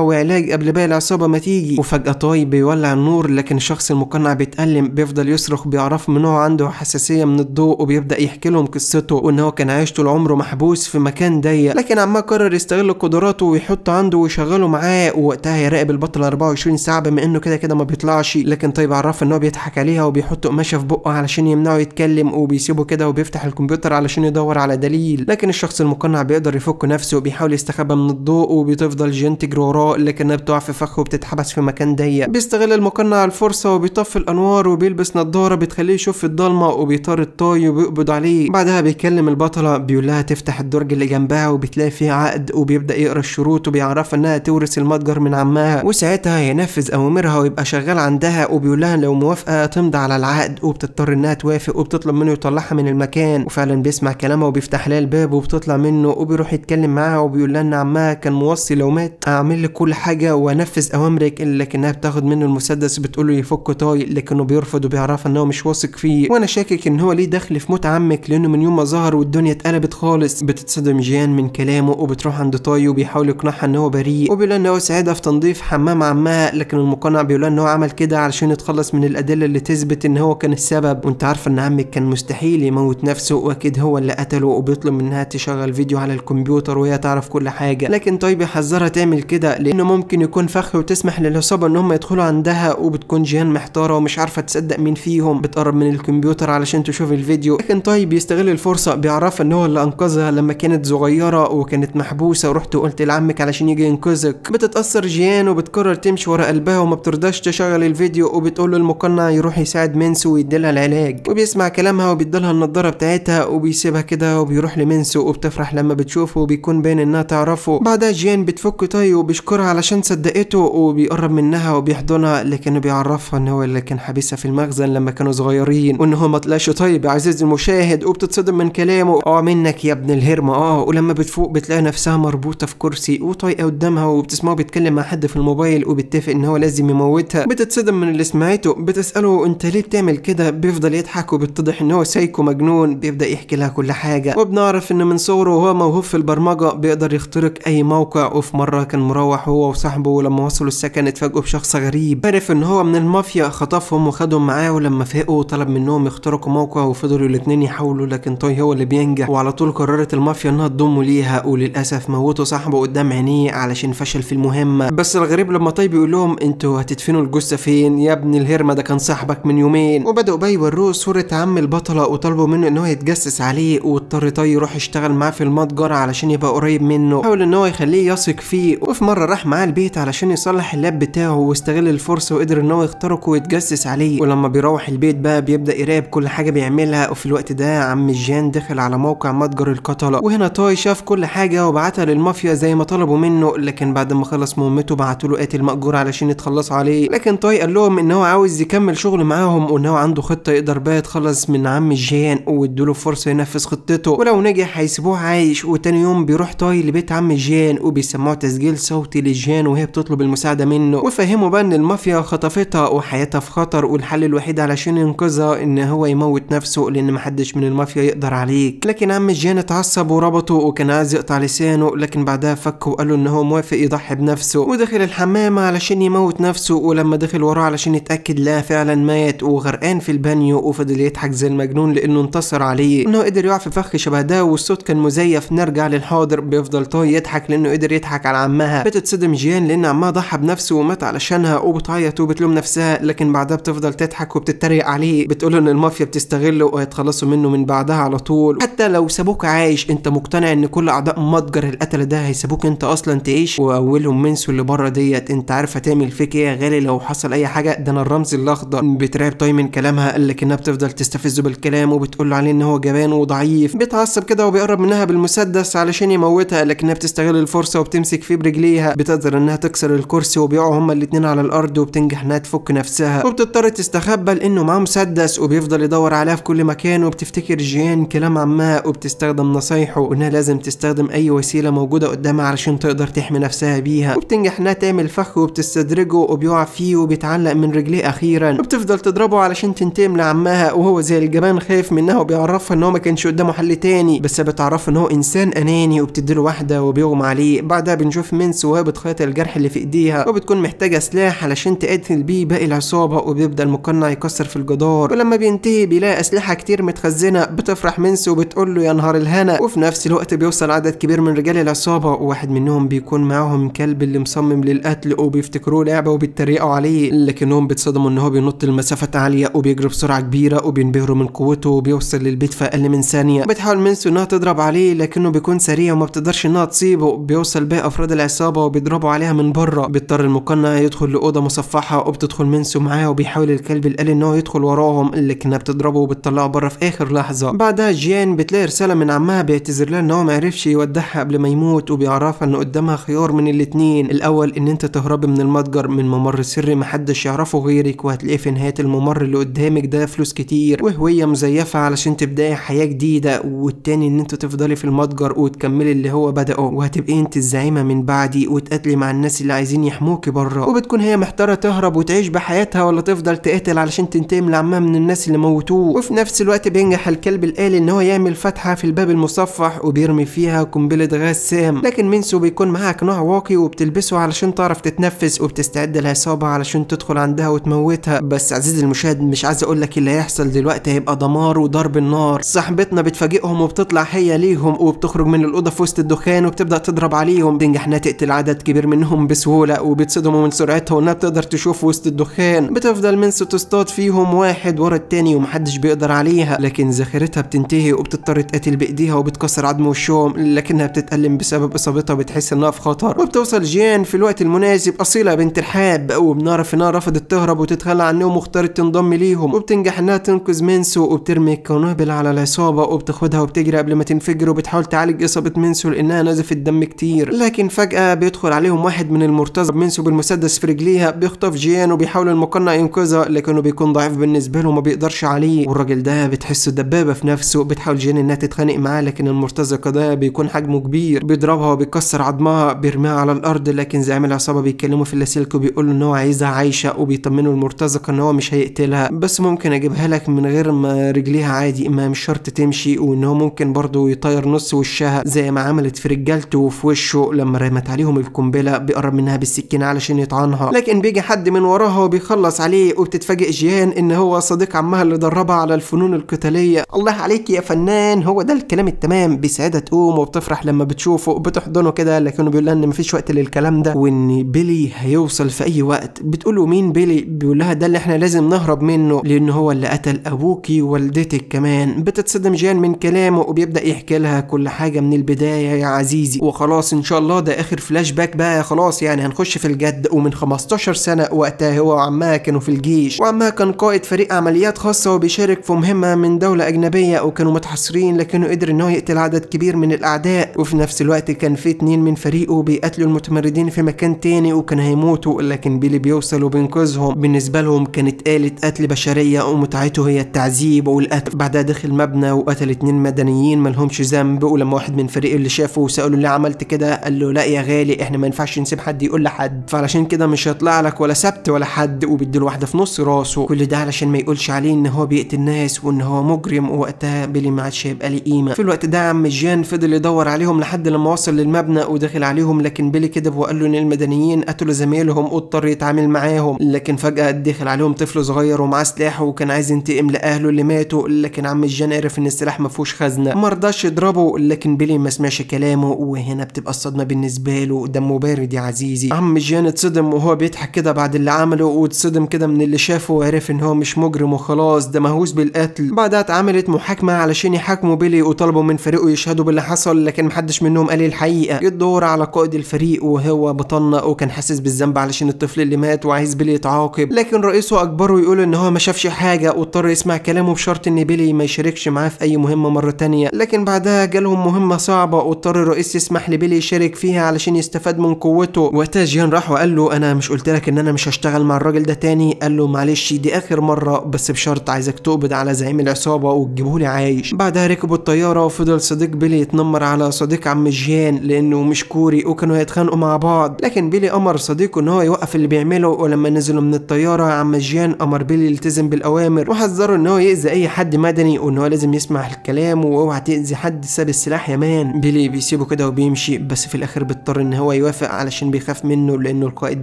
وعلاج قبل باقي العصابه ما تيجي وفجاه طاي بيولع النور لكن الشخص المقنع بيتألم بيفضل يصرخ بيعرف ان هو عنده حساسيه من الضوء وبيبدا يحكي لهم قصته وان هو كان عايش طول عمره محبوس في مكان ضيق لكن عمها قرر يستغل قدراته ويحط عنده ويشغله معاه ووقتها هيراقب البطل 24 ساعه بما انه كده كده ما بيطلعش لكن طيب بعرفه ان هو بيضحك عليها وبيحط قماشه في بقه علشان يمنعه يتكلم وبيسيبه كده وبيفتح الكمبيوتر علشان يدور على دليل لكن الشخص المقنع بيقدر يفك نفسه وبيحاول يستخبى من الضوء وبتفضل جين تجرورا وراه كانت بتقع في فخه وبتتحبس في مكان ضيق بيستغل المقنع الفرصة وبيطفي الأنوار وبيلبس نضارة بتخليه يشوف في الضلمة وبيطار الطاي وبيقبض عليه بعدها بيكلم البطلة بيقول لها تفتح الدرج اللي جنبها وبتلاقي فيه عقد وبيبدأ يقرا الشروط وبيعرفها إنها تورث المتجر من عمها وساعتها هينفذ أوامرها ويبقى شغال عندها وبيقول لها لو موافقة تمضي على العقد وبتضطر إنها توافق وبتطلب منه يطلعها من المكان وفعلا بيسمع كلامها وبيفتح لها الباب وبتطلع منه وبيروح يتكلم معاها وبيقول لها ان عمها كان موصي لو مات اعمل لك كل حاجه وانفذ اوامرك لكنها بتاخد منه المسدس بتقول له يفك طاي لكنه بيرفض وبيعرفها ان هو مش واثق فيه وانا شاكك ان هو ليه دخل في موت عمك لانه من يوم ما ظهر والدنيا اتقلبت خالص بتتصدم جيان من كلامه وبتروح عند طاي وبيحاول يقنعها ان هو بريء وبيقول ان هو ساعدها في تنظيف حمام عمها لكن المقنع بيقول ان هو عمل كده علشان يتخلص من الادله اللي تثبت ان هو كان السبب وانت عارفه ان عمك كان مستحيل يموت نفسه واكيد هو اللي قتله وبيطلب منها تشغل الفيديو على الكمبيوتر وهي تعرف كل حاجه لكن طيب بيحذرها تعمل كده لانه ممكن يكون فخ وتسمح للعصابه ان هم يدخلوا عندها وبتكون جيهان محتاره ومش عارفه تصدق مين فيهم بتقرب من الكمبيوتر علشان تشوف الفيديو لكن طيب يستغل الفرصه بيعرفها ان هو اللي انقذها لما كانت صغيره وكانت محبوسه ورحت وقلت لعمك علشان يجي ينقذك بتتاثر جيان وبتقرر تمشي ورا قلبها وما بترضاش تشغل الفيديو وبتقول له المقنع يروح يساعد منسو ويديلها العلاج وبيسمع كلامها وبيديلها النضاره بتاعتها وبيسيبها كده وبيروح لمنسو وبتفرح بتفرح لما بتشوفه وبيكون باين انها تعرفه بعدها جيان بتفك تاي وبيشكرها علشان صدقته وبيقرب منها وبيحضنها لكنه بيعرفها ان هو اللي كان حابسها في المخزن لما كانوا صغيرين وان هو ما طلعش طيب يا عزيزي المشاهد وبتتصدم من كلامه اه منك يا ابن الهرم اه ولما بتفوق بتلاقي نفسها مربوطه في كرسي وطايقه قدامها وبتسمعه بيتكلم مع حد في الموبايل وبيتفق ان هو لازم يموتها بتتصدم من اللي سمعته بتساله انت ليه بتعمل كده بيفضل يضحك وبيتضح ان هو سايكو مجنون بيبدا يحكي لها كل حاجه وبنعرف ان من صور دوره وهو موهوب في البرمجة بيقدر يخترق أي موقع وفي مرة كان مروح هو وصاحبه ولما وصلوا السكن اتفاجئوا بشخص غريب عرف إن هو من المافيا خطفهم وخدهم معاه ولما فاقوا طلب منهم يخترقوا موقع وفضلوا الاتنين يحاولوا لكن توي هو اللي بينجح وعلى طول قررت المافيا إنها تضمه ليها وللأسف موتوا صاحبه قدام عينيه علشان فشل في المهمة بس الغريب لما طيب بيقول لهم انتوا هتدفنوا الجثة فين يا ابن الهرمة ده كان صاحبك من يومين وبدأوا بقى يوروه صورة عم البطلة وطلبوا منه إن هو يتجسس عليه واضطر طي يروح يشتغل معاه في المتجر علشان يبقى قريب منه حاول ان هو يخليه يثق فيه وفي مره راح معاه البيت علشان يصلح اللاب بتاعه واستغل الفرصه وقدر ان هو يخترقه ويتجسس عليه ولما بيروح البيت بقى بيبدا يراقب كل حاجه بيعملها وفي الوقت ده عم جان دخل على موقع متجر القتله وهنا تاي شاف كل حاجه وبعتها للمافيا زي ما طلبوا منه لكن بعد ما خلص مهمته بعتوا له قاتل مأجور علشان يتخلصوا عليه لكن تاي قال لهم ان هو عاوز يكمل شغل معاهم وان هو عنده خطه يقدر بقى يتخلص من عم جان وادوا له فرصه ينفذ خطته ولو نجح هيسيبوه عايش وتاني يوم بيروح توي لبيت عم جان وبيسمعوا تسجيل صوتي لجان وهي بتطلب المساعدة منه وفهموا بقى ان المافيا خطفتها وحياتها في خطر والحل الوحيد علشان ينقذها ان هو يموت نفسه لان محدش من المافيا يقدر عليك لكن عم جان اتعصب وربطه وكان عايز يقطع لسانه لكن بعدها فكه وقال له ان هو موافق يضحي بنفسه ودخل الحمام علشان يموت نفسه ولما دخل وراه علشان يتأكد لا فعلا مات وغرقان في البانيو وفضل يضحك زي المجنون لانه انتصر عليه انه قدر يقع في فخ شبه ده والصوت كان مزيف نرجع للحاضر بيفضل توي يضحك لانه قدر يضحك على عمها بتتصدم جيان لان عمها ضحى بنفسه ومات علشانها وبتعيط وبتلوم نفسها لكن بعدها بتفضل تضحك وبتتريق عليه بتقول ان المافيا بتستغله وهيتخلصوا منه من بعدها على طول حتى لو سابوك عايش انت مقتنع ان كل اعضاء متجر القتله ده هيسابوك انت اصلا تعيش واولهم منسو اللي بره ديت انت عارف هتعمل فيك ايه يا غالي لو حصل اي حاجه ده انا الرمز الاخضر بترعب توي من كلامها لكنها بتفضل تستفزه بالكلام وبتقول له عليه ان هو جبان وضعيف بيتعصب كده وبيقرب منها عليها بالمسدس علشان يموتها لكنها بتستغل الفرصه وبتمسك فيه برجليها بتقدر انها تكسر الكرسي وبيقعوا هما الاتنين على الارض وبتنجح انها تفك نفسها وبتضطر تستخبى لانه معاه مسدس وبيفضل يدور عليها في كل مكان وبتفتكر جيان كلام عمها وبتستخدم نصايحه وانها لازم تستخدم اي وسيله موجوده قدامها علشان تقدر تحمي نفسها بيها وبتنجح انها تعمل فخ وبتستدرجه وبيقع فيه وبيتعلق من رجليه اخيرا وبتفضل تضربه علشان تنتقم لعمها وهو زي الجبان خايف منها وبيعرفها ان هو ما كانش قدامه حل تاني بس بتعرفه ان هو انسان اناني وبتديله واحده وبيغمى عليه بعدها بنشوف منس وهي بتخيط الجرح اللي في ايديها وبتكون محتاجه سلاح علشان تقتل بيه باقي العصابه وبيبدا المقنع يكسر في الجدار ولما بينتهي بيلاقي اسلحه كتير متخزنه بتفرح منس وبتقول له يا نهار الهنا وفي نفس الوقت بيوصل عدد كبير من رجال العصابه وواحد منهم بيكون معاهم كلب اللي مصمم للقتل وبيفتكروه لعبه وبيتريقوا عليه لكنهم بيتصدموا ان هو بينط لمسافات عاليه وبيجري بسرعه كبيره وبينبهروا من قوته وبيوصل للبيت في اقل من ثانيه بتحاول منسو انها تضرب عليه عليه لكنه بيكون سريع وما بتقدرش انها تصيبه بيوصل باقي افراد العصابه وبيضربوا عليها من بره بيضطر المقنع يدخل لاوضه مصفحه وبتدخل منسو معاه وبيحاول الكلب الالي ان هو يدخل وراهم لكنها بتضربه وبتطلعه بره في اخر لحظه بعدها جيان بتلاقي رساله من عمها بيعتذر لها ان هو ما عرفش يودعها قبل ما يموت وبيعرفها ان قدامها خيار من الاتنين الاول ان انت تهربي من المتجر من ممر سري محدش يعرفه غيرك وهتلاقيه في نهايه الممر اللي قدامك ده فلوس كتير وهويه مزيفه علشان تبداي حياه جديده والتاني ان انت تفضلي تدخلي في المتجر وتكملي اللي هو بدأه وهتبقي انت الزعيمة من بعدي وتقاتلي مع الناس اللي عايزين يحموكي بره وبتكون هي محتارة تهرب وتعيش بحياتها ولا تفضل تقاتل علشان من لعمها من الناس اللي موتوه وفي نفس الوقت بينجح الكلب الآلي ان هو يعمل فتحة في الباب المصفح وبيرمي فيها قنبلة غاز سام لكن منسو بيكون معاها قناع واقي وبتلبسه علشان تعرف تتنفس وبتستعد للعصابه علشان تدخل عندها وتموتها بس عزيزي المشاهد مش عايز اقول لك إيه اللي هيحصل دلوقتي هيبقى دمار وضرب النار صاحبتنا بتفاجئهم وبتطلع هي ليه عليهم وبتخرج من الاوضه في وسط الدخان وبتبدا تضرب عليهم بتنجح انها تقتل عدد كبير منهم بسهوله وبيتصدموا من سرعتها وانها بتقدر تشوف وسط الدخان بتفضل منس تصطاد فيهم واحد ورا التاني ومحدش بيقدر عليها لكن ذاكرتها بتنتهي وبتضطر تقاتل بايديها وبتكسر عظم وشهم لكنها بتتألم بسبب اصابتها بتحس انها في خطر وبتوصل جيان في الوقت المناسب اصيله بنت الحاب وبنعرف انها رفضت تهرب وتتخلى عنهم واختارت تنضم ليهم وبتنجح انها تنقذ منسو وبترمي القنابل على العصابه وبتاخدها وبتجري قبل ما تنفجر بتنفجر وبتحاول تعالج إصابة منسو لأنها نزفت دم كتير لكن فجأة بيدخل عليهم واحد من المرتزق منسو بالمسدس في رجليها بيخطف جيان وبيحاول المقنع ينقذها لكنه بيكون ضعيف بالنسبة له وما بيقدرش عليه والراجل ده بتحسه دبابة في نفسه بتحاول جيان إنها تتخانق معاه لكن المرتزقة ده بيكون حجمه كبير بيضربها وبيكسر عظمها بيرميها على الأرض لكن زعيم العصابة بيكلمه في اللاسلكي وبيقول له إن هو عايزها عايشة وبيطمنه المرتزقة إن هو مش هيقتلها بس ممكن أجيبها لك من غير ما رجليها عادي ما مش شرط تمشي وإن هو ممكن برضه يطير طاير نص وشها زي ما عملت في رجالته وفي وشه لما رمت عليهم القنبله بيقرب منها بالسكينه علشان يطعنها لكن بيجي حد من وراها وبيخلص عليه وبتتفاجئ جيان ان هو صديق عمها اللي دربها على الفنون القتاليه الله عليك يا فنان هو ده الكلام التمام بسعاده تقوم وبتفرح لما بتشوفه بتحضنه كده لكنه بيقول لها ان مفيش وقت للكلام ده وان بيلي هيوصل في اي وقت بتقول له مين بيلي بيقول لها ده اللي احنا لازم نهرب منه لان هو اللي قتل ابوكي ووالدتك كمان بتتصدم جيان من كلامه وبيبدا يحكي لها كل حاجه من البدايه يا عزيزي وخلاص ان شاء الله ده اخر فلاش باك بقى خلاص يعني هنخش في الجد ومن 15 سنه وقتها هو وعمها كانوا في الجيش وعمها كان قائد فريق عمليات خاصه وبيشارك في مهمه من دوله اجنبيه وكانوا متحصرين لكنه قدر ان هو يقتل عدد كبير من الاعداء وفي نفس الوقت كان في اتنين من فريقه بيقتلوا المتمردين في مكان تاني وكان هيموتوا لكن بيلي بيوصل وبينقذهم بالنسبه لهم كانت آلة قتل بشريه ومتعته هي التعذيب والقتل بعدها دخل مبنى وقتل اتنين مدنيين ملهمش بيزنبقوا لما واحد من فريق اللي شافه سأله ليه عملت كده قال له لا يا غالي احنا ما ينفعش نسيب حد يقول لحد فعلشان كده مش هيطلع لك ولا سبت ولا حد وبيديله واحده في نص راسه كل ده علشان ما يقولش عليه ان هو بيقتل الناس وان هو مجرم ووقتها بيلي ما عادش هيبقى ليه قيمه في الوقت ده عم جان فضل يدور عليهم لحد لما وصل للمبنى ودخل عليهم لكن بيلي كذب وقال له ان المدنيين قتلوا زمايلهم واضطر يتعامل معاهم لكن فجاه دخل عليهم طفل صغير ومعاه سلاح وكان عايز ينتقم لاهله اللي ماتوا لكن عم جان عرف ان السلاح ما فيهوش خزنه رضاش يضربه لكن بيلي ما سمعش كلامه وهنا بتبقى الصدمة بالنسبة له دمه بارد يا عزيزي عم جان اتصدم وهو بيضحك كده بعد اللي عمله واتصدم كده من اللي شافه وعرف ان هو مش مجرم وخلاص ده مهووس بالقتل بعدها اتعملت محاكمة علشان يحاكموا بيلي وطلبوا من فريقه يشهدوا باللي حصل لكن محدش منهم قال الحقيقة جه الدور على قائد الفريق وهو بطنق وكان حاسس بالذنب علشان الطفل اللي مات وعايز بيلي يتعاقب لكن رئيسه اجبره يقول ان هو ما شافش حاجة واضطر يسمع كلامه بشرط ان بيلي ما يشاركش معاه في اي مهمة مرة تانية لكن بعدها وقتها جالهم مهمة صعبة واضطر الرئيس يسمح لبيلي يشارك فيها علشان يستفاد من قوته وقتها جيان راح وقال له أنا مش قلت لك إن أنا مش هشتغل مع الراجل ده تاني قال له معلش دي آخر مرة بس بشرط عايزك تقبض على زعيم العصابة وتجيبهولي عايش بعدها ركبوا الطيارة وفضل صديق بيلي يتنمر على صديق عم جيان لأنه مش كوري وكانوا هيتخانقوا مع بعض لكن بيلي أمر صديقه إن هو يوقف اللي بيعمله ولما نزلوا من الطيارة عم جيان أمر بيلي يلتزم بالأوامر وحذره إن هو يأذي أي حد مدني وإن هو لازم يسمع الكلام وأوعى تأذي حد حد ساب السلاح يا مان بيلي بيسيبه كده وبيمشي بس في الاخر بيضطر ان هو يوافق علشان بيخاف منه لانه القائد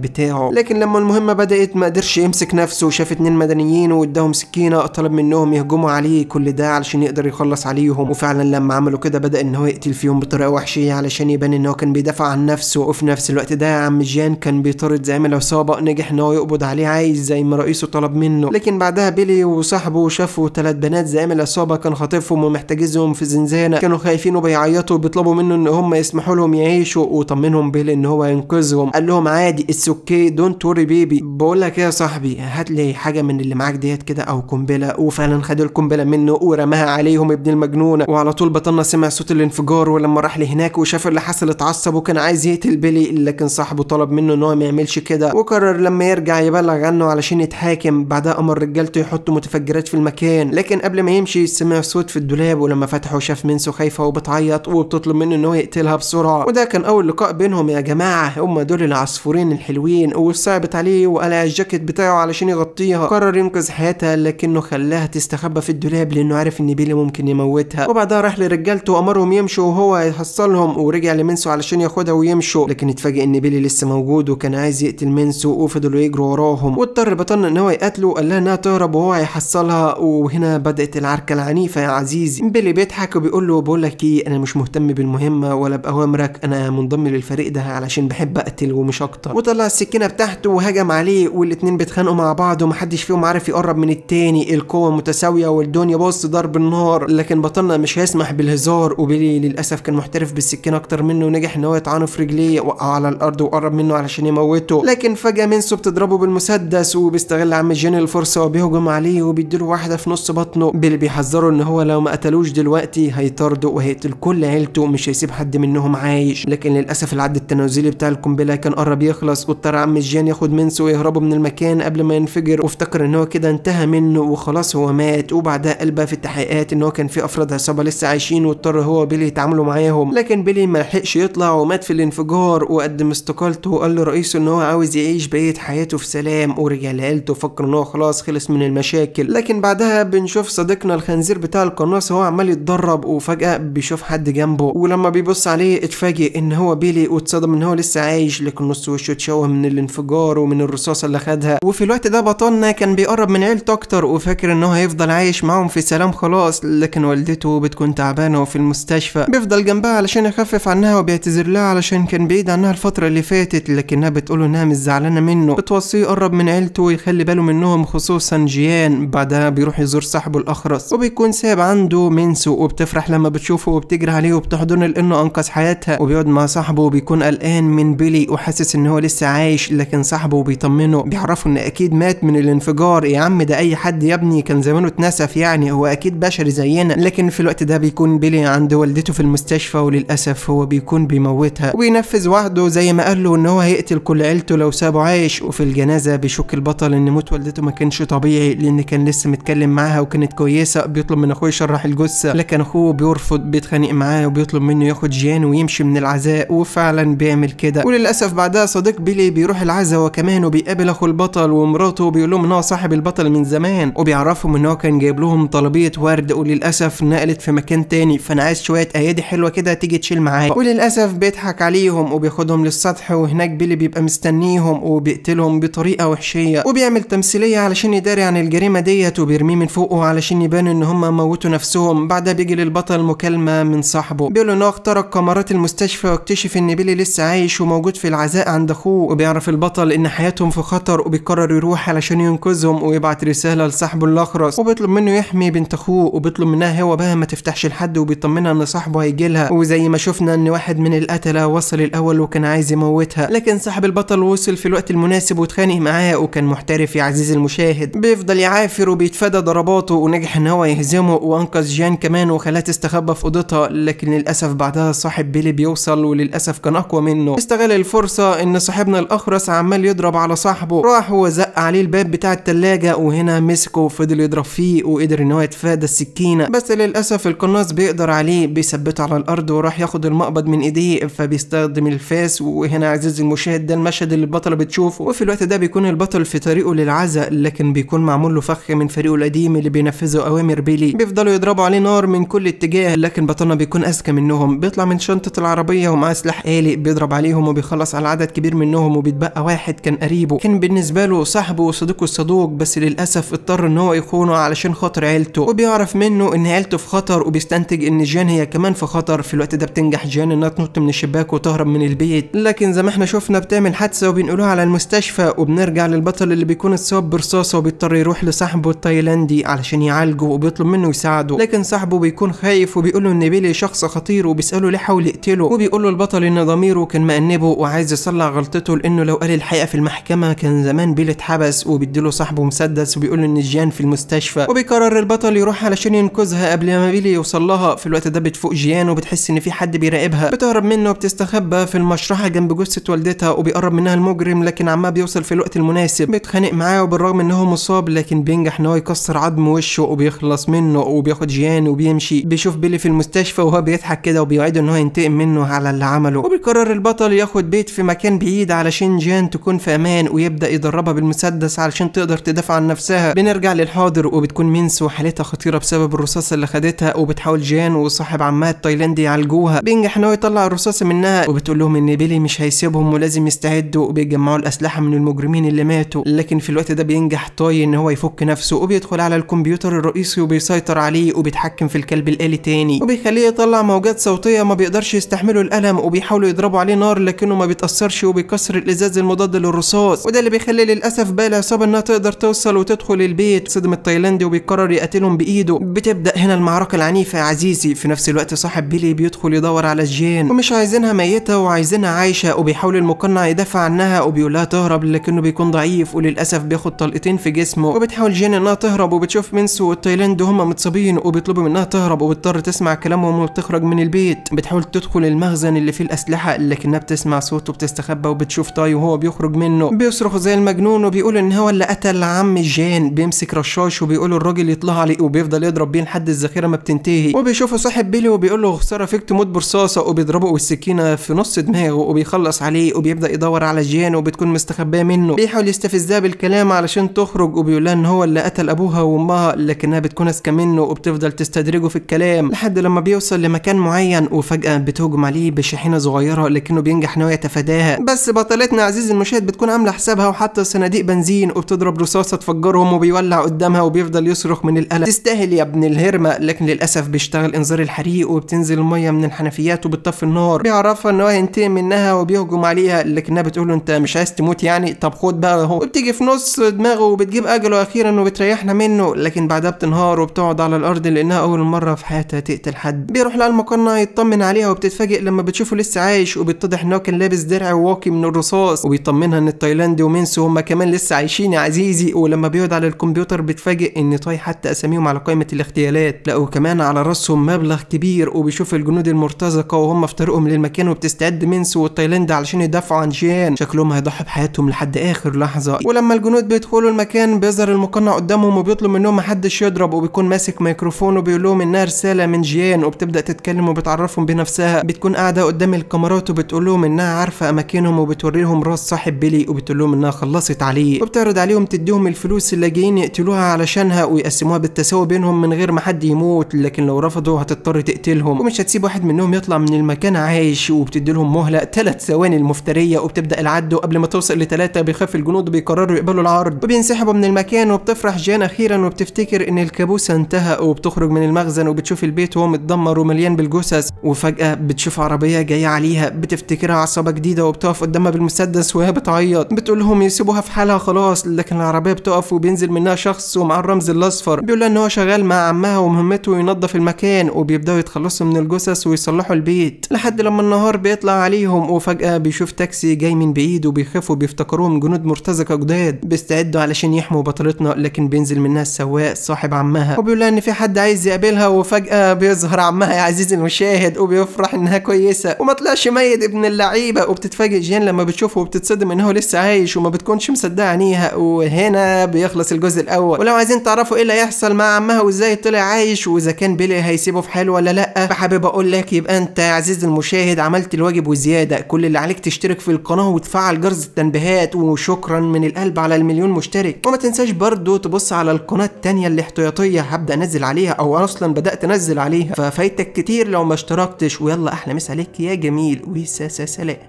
بتاعه لكن لما المهمه بدات ما قدرش يمسك نفسه وشاف اتنين مدنيين واداهم سكينه طلب منهم يهجموا عليه كل ده علشان يقدر يخلص عليهم وفعلا لما عملوا كده بدا ان هو يقتل فيهم بطريقه وحشيه علشان يبان ان هو كان بيدافع عن نفسه وفي نفس الوقت ده عم جان كان بيطارد زعيم العصابه نجح ان هو يقبض عليه عايز زي ما رئيسه طلب منه لكن بعدها بيلي وصاحبه شافوا ثلاث بنات زعيم العصابه كان خاطفهم ومحتجزهم في زنزانه كانوا خايفين وبيعيطوا وبيطلبوا منه ان هم يسمحوا لهم يعيشوا وطمنهم بيل ان هو ينقذهم قال لهم عادي اتس اوكي دونت وري بيبي بقول لك إيه يا صاحبي هات لي حاجه من اللي معاك ديت كده او قنبله وفعلا خد القنبله منه ورماها عليهم ابن المجنونه وعلى طول بطلنا سمع صوت الانفجار ولما راح لهناك وشاف اللي حصل اتعصب وكان عايز يقتل بيلي لكن صاحبه طلب منه ان هو ما يعملش كده وقرر لما يرجع يبلغ عنه علشان يتحاكم بعدها امر رجالته يحطوا متفجرات في المكان لكن قبل ما يمشي سمع صوت في الدولاب ولما فتحه شاف منسو خايفة وبتعيط وبتطلب منه ان هو يقتلها بسرعة وده كان اول لقاء بينهم يا جماعة هما دول العصفورين الحلوين وصعبت عليه وقلع الجاكيت بتاعه علشان يغطيها قرر ينقذ حياتها لكنه خلاها تستخبى في الدولاب لانه عارف ان بيلي ممكن يموتها وبعدها راح لرجالته وامرهم يمشوا وهو هيحصلهم ورجع لمنسو علشان ياخدها ويمشوا لكن اتفاجئ ان بيلي لسه موجود وكان عايز يقتل منسو وفضلوا يجروا وراهم واضطر بطن ان هو يقتله وقال لها انها تهرب وهو هيحصلها وهنا بدات العركه العنيفه يا عزيزي بيلي بيضحك وبيقول له بقول لك ايه انا مش مهتم بالمهمه ولا باوامرك انا منضم للفريق ده علشان بحب اقتل ومش اكتر وطلع السكينه بتاعته وهجم عليه والاتنين بيتخانقوا مع بعض ومحدش فيهم عارف يقرب من التاني القوه متساويه والدنيا بص ضرب النار لكن بطلنا مش هيسمح بالهزار وبيلي للاسف كان محترف بالسكينه اكتر منه ونجح ان هو يطعنه في رجليه وقع على الارض وقرب منه علشان يموته لكن فجاه منسو بتضربه بالمسدس وبيستغل عم جيني الفرصه وبيهجم عليه وبيديله واحده في نص بطنه باللي بيحذره ان هو لو ما قتلوش دلوقتي هيضطر برضه وهيقتل كل عيلته ومش هيسيب حد منهم عايش لكن للاسف العد التنازلي بتاع القنبله كان قرب يخلص واضطر عم جيان ياخد منسو ويهربوا من المكان قبل ما ينفجر وافتكر ان هو كده انتهى منه وخلاص هو مات وبعدها قلبها في التحقيقات ان هو كان في افراد عصابه لسه عايشين واضطر هو وبيلي يتعاملوا معاهم لكن بيلي ما لحقش يطلع ومات في الانفجار وقدم استقالته وقال لرئيسه ان هو عاوز يعيش بقيه حياته في سلام ورجع لعيلته فكر ان هو خلاص خلص من المشاكل لكن بعدها بنشوف صديقنا الخنزير بتاع القناص هو عمال يتدرب وفجاه فجأة بيشوف حد جنبه ولما بيبص عليه اتفاجئ ان هو بيلي واتصدم ان هو لسه عايش لكن نص وشه اتشوه من الانفجار ومن الرصاصة اللي خدها وفي الوقت ده بطلنا كان بيقرب من عيلته اكتر وفاكر ان هو هيفضل عايش معاهم في سلام خلاص لكن والدته بتكون تعبانة وفي المستشفى بيفضل جنبها علشان يخفف عنها وبيعتذر لها علشان كان بعيد عنها الفترة اللي فاتت لكنها بتقوله انها مش زعلانة منه بتوصيه يقرب من عيلته ويخلي باله منهم خصوصا جيان بعدها بيروح يزور صاحبه الاخرس وبيكون ساب عنده منسو وبتفرح لما بتشوفه وبتجري عليه وبتحضنه لانه انقذ حياتها وبيقعد مع صاحبه وبيكون قلقان من بيلي وحاسس ان هو لسه عايش لكن صاحبه بيطمنه بيعرفه ان اكيد مات من الانفجار يا عم ده اي حد يا ابني كان زمانه اتنسف يعني هو اكيد بشري زينا لكن في الوقت ده بيكون بيلي عند والدته في المستشفى وللاسف هو بيكون بيموتها وبينفذ وعده زي ما قال له ان هو هيقتل كل عيلته لو سابه عايش وفي الجنازه بيشك البطل ان موت والدته ما كانش طبيعي لان كان لسه متكلم معاها وكانت كويسه بيطلب من اخوه يشرح الجثه لكن اخوه بيرفض بيرفض بيتخانق معاه وبيطلب منه ياخد جيان ويمشي من العزاء وفعلا بيعمل كده وللاسف بعدها صديق بيلي بيروح العزاء وكمان وبيقابل اخو البطل ومراته وبيقول لهم ان هو صاحب البطل من زمان وبيعرفهم ان هو كان جايب لهم طلبيه ورد وللاسف نقلت في مكان تاني فانا عايز شويه ايادي حلوه كده تيجي تشيل معايا وللاسف بيضحك عليهم وبياخدهم للسطح وهناك بيلي بيبقى مستنيهم وبيقتلهم بطريقه وحشيه وبيعمل تمثيليه علشان يداري عن الجريمه ديت وبيرميه من فوقه علشان يبان ان هم موتوا نفسهم بعدها بيجي للبطل مكالمة من صاحبه بيقول له إن هو اخترق كاميرات المستشفى واكتشف إن بيلي لسه عايش وموجود في العزاء عند أخوه وبيعرف البطل إن حياتهم في خطر وبيقرر يروح علشان ينقذهم ويبعت رسالة لصاحبه الأخرس وبيطلب منه يحمي بنت أخوه وبيطلب منها هو بقى ما تفتحش لحد وبيطمنها إن صاحبه هيجي لها وزي ما شفنا إن واحد من القتلة وصل الأول وكان عايز يموتها لكن صاحب البطل وصل في الوقت المناسب واتخانق معاه وكان محترف يا عزيزي المشاهد بيفضل يعافر وبيتفادى ضرباته ونجح إن هو يهزمه وأنقذ جان كمان وخلاه تستخبى مستخبى في اوضتها لكن للاسف بعدها صاحب بيلي بيوصل وللاسف كان اقوى منه استغل الفرصه ان صاحبنا الاخرس عمال يضرب على صاحبه راح وزق دق عليه الباب بتاع التلاجة وهنا مسكه وفضل يضرب فيه وقدر ان هو يتفادى السكينة بس للأسف القناص بيقدر عليه بيثبته على الأرض وراح ياخد المقبض من إيديه فبيستخدم الفاس وهنا عزيزي المشاهد ده المشهد اللي البطلة بتشوفه وفي الوقت ده بيكون البطل في طريقه للعزاء لكن بيكون معمول له فخ من فريقه القديم اللي بينفذوا أوامر بيلي بيفضلوا يضربوا عليه نار من كل اتجاه لكن بطلنا بيكون أذكى منهم بيطلع من شنطة العربية ومعاه سلاح آلي بيضرب عليهم وبيخلص على عدد كبير منهم وبيتبقى واحد كان قريبه كان بالنسبة له صعب صاحبه وصديقه الصدوق بس للأسف اضطر ان هو يخونه علشان خاطر عيلته وبيعرف منه ان عيلته في خطر وبيستنتج ان جان هي كمان في خطر في الوقت ده بتنجح جان انها تنط من الشباك وتهرب من البيت لكن زي ما احنا شفنا بتعمل حادثة وبينقلوها على المستشفى وبنرجع للبطل اللي بيكون اتصاب برصاصة وبيضطر يروح لصاحبه التايلاندي علشان يعالجه وبيطلب منه يساعده لكن صاحبه بيكون خايف وبيقول له ان بيلي شخص خطير وبيسأله ليه حاول يقتله وبيقول له البطل ان ضميره كان مأنبه وعايز يصلح غلطته لانه لو قال الحقيقة في المحكمة كان زمان بيلي اتحبس وبيديله صاحبه مسدس وبيقول ان جيان في المستشفى وبيقرر البطل يروح علشان ينقذها قبل ما بيلي يوصل لها في الوقت ده بتفوق جيان وبتحس ان في حد بيراقبها بتهرب منه وبتستخبى في المشرحه جنب جثه والدتها وبيقرب منها المجرم لكن عمها بيوصل في الوقت المناسب بيتخانق معاه وبالرغم ان هو مصاب لكن بينجح ان هو يكسر عظم وشه وبيخلص منه وبياخد جيان وبيمشي بيشوف بيلي في المستشفى وهو بيضحك كده وبيوعده ان هو ينتقم منه على اللي عمله وبيقرر البطل ياخد بيت في مكان بعيد علشان جيان تكون في امان ويبدا يدربها بالمس مسدس علشان تقدر تدافع عن نفسها بنرجع للحاضر وبتكون مينس وحالتها خطيره بسبب الرصاص اللي خدتها وبتحاول جيان وصاحب عمها التايلاندي يعالجوها بينجح ان هو يطلع الرصاص منها وبتقول لهم ان بيلي مش هيسيبهم ولازم يستعدوا وبيجمعوا الاسلحه من المجرمين اللي ماتوا لكن في الوقت ده بينجح طاي ان هو يفك نفسه وبيدخل على الكمبيوتر الرئيسي وبيسيطر عليه وبيتحكم في الكلب الالي تاني وبيخليه يطلع موجات صوتيه ما بيقدرش يستحملوا الالم وبيحاولوا يضربوا عليه نار لكنه ما بيتاثرش وبيكسر الازاز المضاد للرصاص وده اللي بيخلي للاسف في بالها عصابه انها تقدر توصل وتدخل البيت صدم التايلاندي وبيقرر يقتلهم بايده بتبدا هنا المعركه العنيفه يا عزيزي في نفس الوقت صاحب بيلي بيدخل يدور على الجين ومش عايزينها ميته وعايزينها عايشه وبيحاول المقنع يدافع عنها وبيقولها تهرب لكنه بيكون ضعيف وللاسف بياخد طلقتين في جسمه وبتحاول جين انها تهرب وبتشوف منسو والتايلاندي هما متصابين وبيطلبوا منها تهرب وبتضطر تسمع كلامهم وبتخرج من البيت بتحاول تدخل المخزن اللي فيه الاسلحه لكنها بتسمع صوته بتستخبى وبتشوف تاي وهو بيخرج منه بيصرخ زي المجنون وبي بيقولوا ان هو اللي قتل العم جان بيمسك رشاش وبيقولوا الراجل يطلع عليه إيه؟ وبيفضل يضرب بيه لحد الذخيره ما بتنتهي وبيشوفه صاحب بيلي وبيقول له خساره فيك تموت برصاصه وبيضربه بالسكينه في نص دماغه وبيخلص عليه وبيبدا يدور على جان وبتكون مستخبيه منه بيحاول يستفزها بالكلام علشان تخرج لها ان هو اللي قتل ابوها وامها لكنها بتكون اذكى منه وبتفضل تستدرجه في الكلام لحد لما بيوصل لمكان معين وفجاه بتهجم عليه بشاحنه صغيره لكنه بينجح ان هو يتفاداها بس بطلتنا عزيزي المشاهد بتكون عامله حسابها وحاطه صناديق بنزين وبتضرب رصاصه تفجرهم وبيولع قدامها وبيفضل يصرخ من القلق تستاهل يا ابن الهرمه لكن للاسف بيشتغل انذار الحريق وبتنزل الميه من الحنفيات وبتطفي النار بيعرفها ان هو هينتقم منها وبيهجم عليها لكنها بتقول له انت مش عايز تموت يعني طب خد بقى اهو وبتيجي في نص دماغه وبتجيب اجله اخيرا وبتريحنا منه لكن بعدها بتنهار وبتقعد على الارض لانها اول مره في حياتها تقتل حد بيروح لها المقنع يطمن عليها وبتتفاجئ لما بتشوفه لسه عايش وبيتضح ان هو كان لابس درع وواقي من الرصاص وبيطمنها ان التايلاندي ومنسو هما كمان لسه لسه عايشين يا عزيزي ولما بيقعد على الكمبيوتر بتفاجئ ان طاي حتى اساميهم على قائمه الاغتيالات لا وكمان على راسهم مبلغ كبير وبيشوف الجنود المرتزقه وهم في طريقهم للمكان وبتستعد منس والتايلاند علشان يدافعوا عن جيان شكلهم هيضحوا بحياتهم لحد اخر لحظه ولما الجنود بيدخلوا المكان بيظهر المقنع قدامهم وبيطلب منهم محدش يضرب وبيكون ماسك ميكروفون وبيقول لهم انها رساله من جيان وبتبدا تتكلم وبتعرفهم بنفسها بتكون قاعده قدام الكاميرات وبتقول لهم انها عارفه اماكنهم وبتوريهم راس صاحب بيلي وبتقول لهم انها خلصت عليه طيب. وبتعرض عليهم تديهم الفلوس اللي جايين يقتلوها علشانها ويقسموها بالتساوي بينهم من غير ما حد يموت لكن لو رفضوا هتضطر تقتلهم ومش هتسيب واحد منهم يطلع من المكان عايش وبتديلهم مهلة 3 ثواني المفترية وبتبدأ العد وقبل ما توصل لثلاثة بيخاف الجنود بيقرروا يقبلوا العرض وبينسحبوا من المكان وبتفرح جان أخيرا وبتفتكر إن الكابوس انتهى وبتخرج من المخزن وبتشوف البيت وهو متدمر ومليان بالجثث وفجأة بتشوف عربية جاية عليها بتفتكرها عصابة جديدة وبتقف قدامها بالمسدس وهي بتعيط بتقول لهم يسيبوها في حالها خلاص لكن العربيه بتقف وبينزل منها شخص ومعاه الرمز الاصفر بيقول لها ان هو شغال مع عمها ومهمته ينظف المكان وبيبداوا يتخلصوا من الجثث ويصلحوا البيت لحد لما النهار بيطلع عليهم وفجاه بيشوف تاكسي جاي من بعيد وبيخافوا بيفتكروهم جنود مرتزقه جداد بيستعدوا علشان يحموا بطلتنا لكن بينزل منها السواق صاحب عمها وبيقول لها ان في حد عايز يقابلها وفجاه بيظهر عمها يا عزيزي المشاهد وبيفرح انها كويسه وما طلعش ميت ابن اللعيبه وبتتفاجئ جيان لما بتشوفه وبتتصدم ان هو لسه عايش وما بتكونش مصدقه دعنيها وهنا بيخلص الجزء الاول ولو عايزين تعرفوا ايه اللي هيحصل مع عمها وازاي طلع عايش واذا كان بيلي هيسيبه في حاله ولا لا فحابب اقول لك يبقى انت يا عزيزي المشاهد عملت الواجب وزياده كل اللي عليك تشترك في القناه وتفعل جرس التنبيهات وشكرا من القلب على المليون مشترك وما تنساش برضو تبص على القناه الثانيه الاحتياطيه هبدا انزل عليها او اصلا بدات انزل عليها ففايتك كتير لو ما اشتركتش ويلا احلى مسا عليك يا جميل وسلام